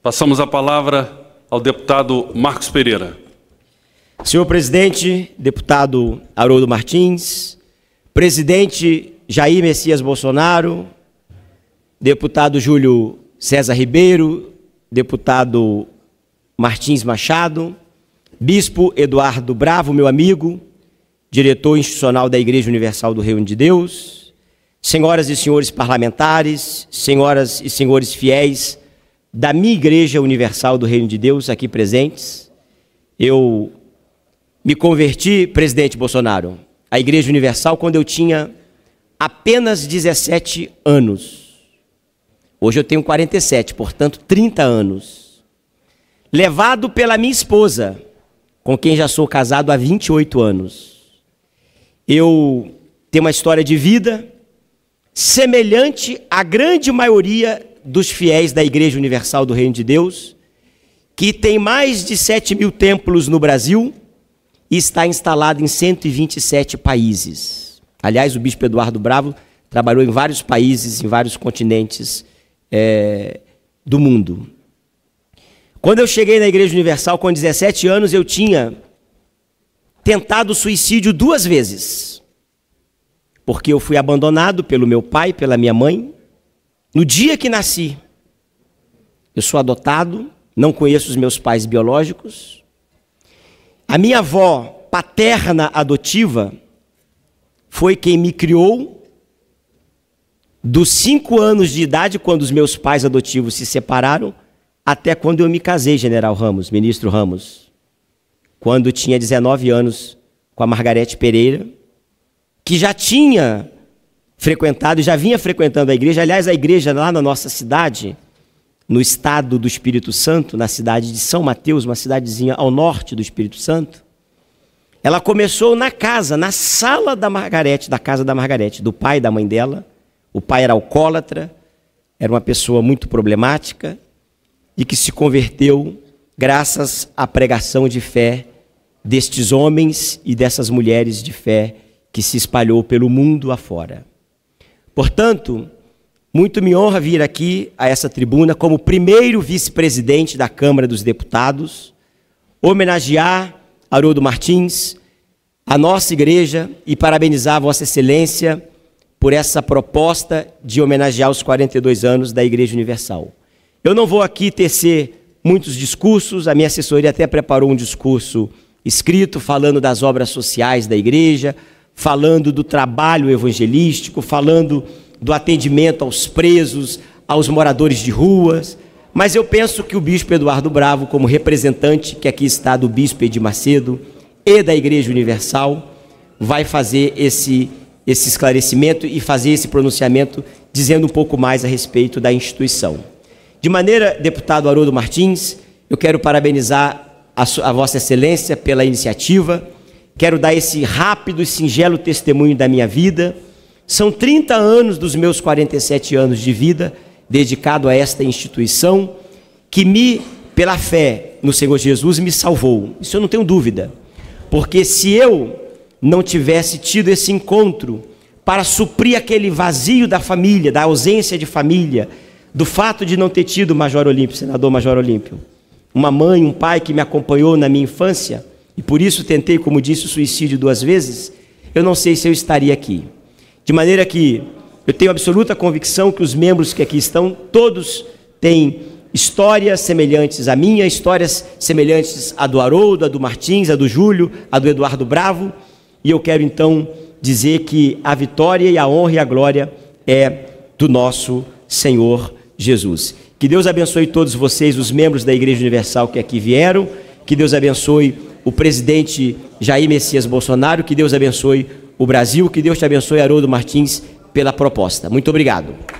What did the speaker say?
Passamos a palavra ao deputado Marcos Pereira. Senhor presidente, deputado Haroldo Martins, presidente Jair Messias Bolsonaro, deputado Júlio César Ribeiro, deputado Martins Machado, bispo Eduardo Bravo, meu amigo, diretor institucional da Igreja Universal do Reino de Deus, senhoras e senhores parlamentares, senhoras e senhores fiéis da minha Igreja Universal do Reino de Deus aqui presentes. Eu me converti, presidente Bolsonaro, à Igreja Universal quando eu tinha apenas 17 anos. Hoje eu tenho 47, portanto, 30 anos. Levado pela minha esposa, com quem já sou casado há 28 anos. Eu tenho uma história de vida semelhante à grande maioria dos fiéis da Igreja Universal do Reino de Deus, que tem mais de 7 mil templos no Brasil e está instalado em 127 países. Aliás, o bispo Eduardo Bravo trabalhou em vários países, em vários continentes é, do mundo. Quando eu cheguei na Igreja Universal com 17 anos, eu tinha tentado suicídio duas vezes. Porque eu fui abandonado pelo meu pai, pela minha mãe, no dia que nasci, eu sou adotado, não conheço os meus pais biológicos. A minha avó paterna adotiva foi quem me criou dos cinco anos de idade, quando os meus pais adotivos se separaram, até quando eu me casei, General Ramos, ministro Ramos. Quando tinha 19 anos, com a Margarete Pereira, que já tinha frequentado, já vinha frequentando a igreja. Aliás, a igreja lá na nossa cidade, no estado do Espírito Santo, na cidade de São Mateus, uma cidadezinha ao norte do Espírito Santo, ela começou na casa, na sala da Margarete, da casa da Margarete, do pai e da mãe dela. O pai era alcoólatra, era uma pessoa muito problemática e que se converteu graças à pregação de fé destes homens e dessas mulheres de fé que se espalhou pelo mundo afora. Portanto, muito me honra vir aqui a essa tribuna como primeiro vice-presidente da Câmara dos Deputados, homenagear Haroldo Martins, a nossa igreja e parabenizar Vossa Excelência por essa proposta de homenagear os 42 anos da Igreja Universal. Eu não vou aqui tecer muitos discursos, a minha assessoria até preparou um discurso escrito falando das obras sociais da igreja, falando do trabalho evangelístico, falando do atendimento aos presos, aos moradores de ruas. Mas eu penso que o bispo Eduardo Bravo, como representante que aqui está do bispo Edir Macedo e da Igreja Universal, vai fazer esse, esse esclarecimento e fazer esse pronunciamento dizendo um pouco mais a respeito da instituição. De maneira, deputado Haroldo Martins, eu quero parabenizar a, a Vossa Excelência pela iniciativa Quero dar esse rápido e singelo testemunho da minha vida. São 30 anos dos meus 47 anos de vida dedicado a esta instituição que me, pela fé no Senhor Jesus, me salvou. Isso eu não tenho dúvida. Porque se eu não tivesse tido esse encontro para suprir aquele vazio da família, da ausência de família, do fato de não ter tido Major Olímpio, senador Major Olímpio, uma mãe, um pai que me acompanhou na minha infância, e por isso tentei, como disse, o suicídio duas vezes, eu não sei se eu estaria aqui. De maneira que eu tenho absoluta convicção que os membros que aqui estão, todos têm histórias semelhantes à minha, histórias semelhantes à do Haroldo, à do Martins, à do Júlio, à do Eduardo Bravo. E eu quero então dizer que a vitória e a honra e a glória é do nosso Senhor Jesus. Que Deus abençoe todos vocês, os membros da Igreja Universal que aqui vieram. Que Deus abençoe o presidente Jair Messias Bolsonaro. Que Deus abençoe o Brasil, que Deus te abençoe, Haroldo Martins, pela proposta. Muito obrigado.